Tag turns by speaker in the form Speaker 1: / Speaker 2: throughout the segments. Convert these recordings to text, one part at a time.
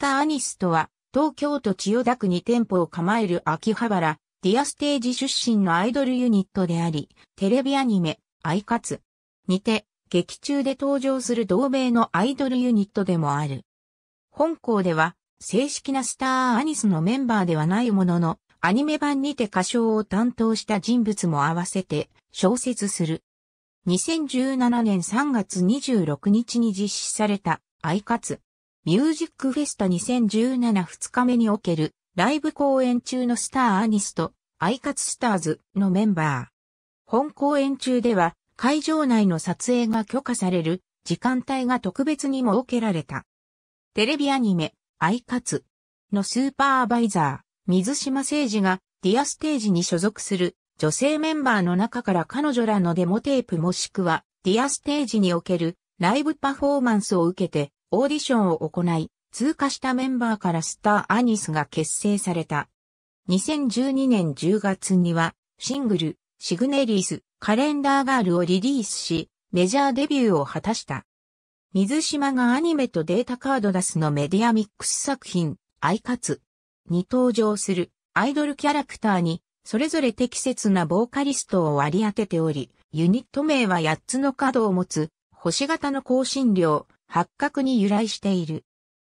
Speaker 1: ターアニスとは、東京都千代田区に店舗を構える秋葉原、ディアステージ出身のアイドルユニットであり、テレビアニメ、アイカツにて、劇中で登場する同名のアイドルユニットでもある。本校では、正式なスターアニスのメンバーではないものの、アニメ版にて歌唱を担当した人物も合わせて、小説する。2017年3月26日に実施された、アイカツミュージックフェスタ2017 2日目におけるライブ公演中のスターアニスト、アイカツスターズのメンバー。本公演中では会場内の撮影が許可される時間帯が特別に設けられた。テレビアニメ、アイカツのスーパーバイザー、水島誠司がディアステージに所属する女性メンバーの中から彼女らのデモテープもしくはディアステージにおけるライブパフォーマンスを受けてオーディションを行い、通過したメンバーからスター・アニスが結成された。2012年10月には、シングル、シグネリース、カレンダーガールをリリースし、メジャーデビューを果たした。水島がアニメとデータカードダスのメディアミックス作品、アイカツに登場するアイドルキャラクターに、それぞれ適切なボーカリストを割り当てており、ユニット名は8つの角を持つ、星型の更新量、八角に由来している。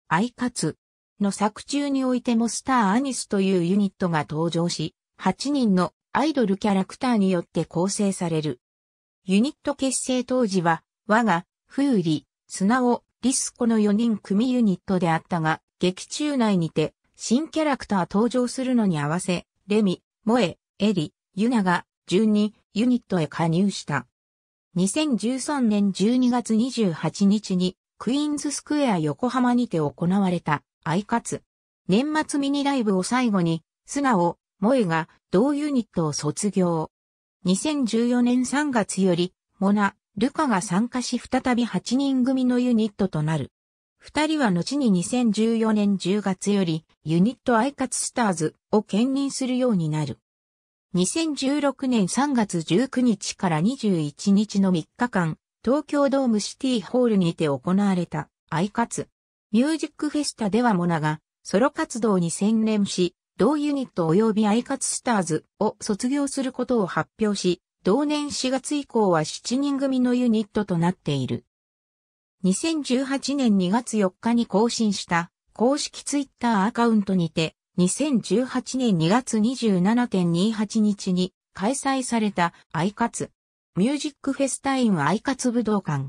Speaker 1: アイカツの作中においてもスターアニスというユニットが登場し、8人のアイドルキャラクターによって構成される。ユニット結成当時は、我が、風利、砂尾、リスコの4人組ユニットであったが、劇中内にて、新キャラクター登場するのに合わせ、レミ、モエ、エリ、ユナが、順に、ユニットへ加入した。2013年12月28日に、クイーンズスクエア横浜にて行われた、アイカツ。年末ミニライブを最後に、素顔、萌えが同ユニットを卒業。2014年3月より、モナ、ルカが参加し再び8人組のユニットとなる。二人は後に2014年10月よりユニットアイカツスターズを兼任するようになる。2016年3月19日から21日の3日間、東京ドームシティホールにて行われた、アイカツ。ミュージックフェスタではモナが、ソロ活動に専念し、同ユニット及びアイカツスターズを卒業することを発表し、同年4月以降は7人組のユニットとなっている。2018年2月4日に更新した公式ツイッターアカウントにて、2018年2月27.28日に開催されたアイカツミュージックフェスタインアイカツ武道館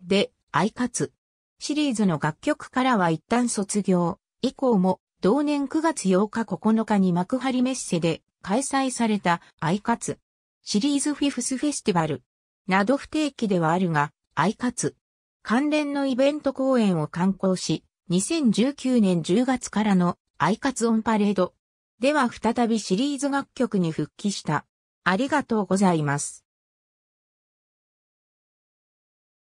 Speaker 1: でアイカツシリーズの楽曲からは一旦卒業以降も同年9月8日9日に幕張メッセで開催されたアイカツシリーズフィフスフェスティバルなど不定期ではあるがアイカツ関連のイベント公演を観光し2019年10月からのアイカツオンパレードでは再びシリーズ楽曲に復帰した。ありがとうございます。